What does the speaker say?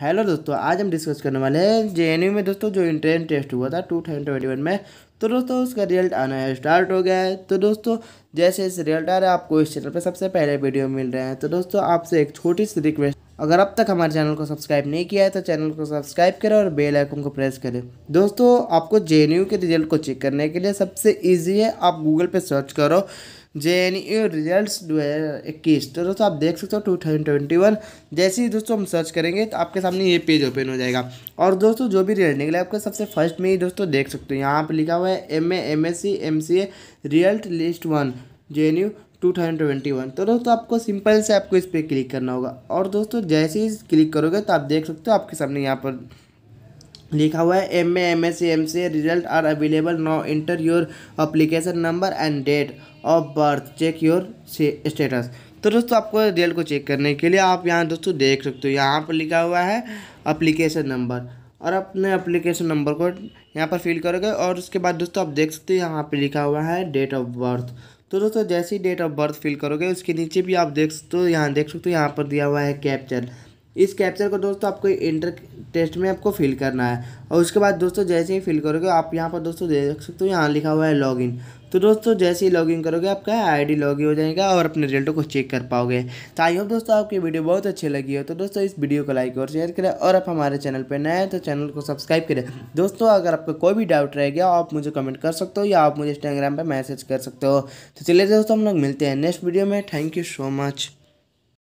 hello दोस्तों आज हम डिस्कस करने वाले हैं जे में दोस्तों जो इंट्रेंस टेस्ट हुआ था टू थाउजेंड ट्वेंटी वन में तो दोस्तों उसका रिजल्ट आना स्टार्ट हो गया है तो दोस्तों जैसे इस रिजल्ट आ रहा है आपको इस चैनल पर सबसे पहले वीडियो मिल रहे हैं तो दोस्तों आपसे एक छोटी सी रिक्वेस्ट अगर अब तक हमारे चैनल को सब्सक्राइब नहीं किया है तो चैनल को सब्सक्राइब करें और बेल आइकन को प्रेस करें दोस्तों आपको जे के रिजल्ट को चेक करने के लिए सबसे ईजी है आप गूगल पर सर्च करो जे एन यू रिजल्ट दो हज़ार इक्कीस तो दोस्तों आप देख सकते हो टू थाउजेंड ट्वेंटी वन जैसे ही दोस्तों हम सर्च करेंगे तो आपके सामने ये पेज ओपन हो जाएगा और दोस्तों जो भी रिजल्ट निकला आपको सबसे फर्स्ट में ही दोस्तों देख सकते हो यहाँ पर लिखा हुआ है M A M S C M C A result list one J N U two thousand twenty one तो दोस्तों आपको सिंपल से आपको इस पर क्लिक करना होगा और दोस्तों जैसे ही क्लिक करोगे तो आप देख सकते हो आपके सामने यहाँ पर लिखा हुआ है M A M S C M C result are available no enter your application number and date of birth check your status तो दोस्तों आपको रिजल्ट को चेक करने के लिए आप यहाँ दोस्तों देख सकते हो यहाँ पर लिखा हुआ है अप्लीकेशन नंबर और अपने अप्लीकेशन नंबर को यहाँ पर फिल करोगे और उसके बाद दोस्तों आप देख सकते हो यहाँ पर लिखा हुआ है डेट ऑफ बर्थ तो दोस्तों जैसे ही डेट ऑफ बर्थ फिल करोगे उसके नीचे भी आप देख हो तो यहाँ देख सकते हो यहाँ पर दिया हुआ है कैप्चर इस कैप्चर को दोस्तों आपको इंटर टेस्ट में आपको फिल करना है और उसके बाद दोस्तों जैसे ही फिल करोगे आप यहाँ पर दोस्तों देख सकते हो यहाँ लिखा हुआ है लॉगिन तो दोस्तों जैसे ही लॉगिन करोगे आपका आईडी लॉगिन हो जाएगा और अपने रिजल्ट को चेक कर पाओगे तो आई होप दोस्तों आपकी वीडियो बहुत अच्छी लगी हो तो दोस्तों इस वीडियो को लाइक और शेयर करें और आप हमारे चैनल पर नए हैं तो चैनल को सब्सक्राइब करें दोस्तों अगर आपका कोई भी डाउट रह गया आप मुझे कमेंट कर सकते हो या आप मुझे इंस्टाग्राम पर मैसेज कर सकते हो तो चलिए दोस्तों हम लोग मिलते हैं नेक्स्ट वीडियो में थैंक यू सो मच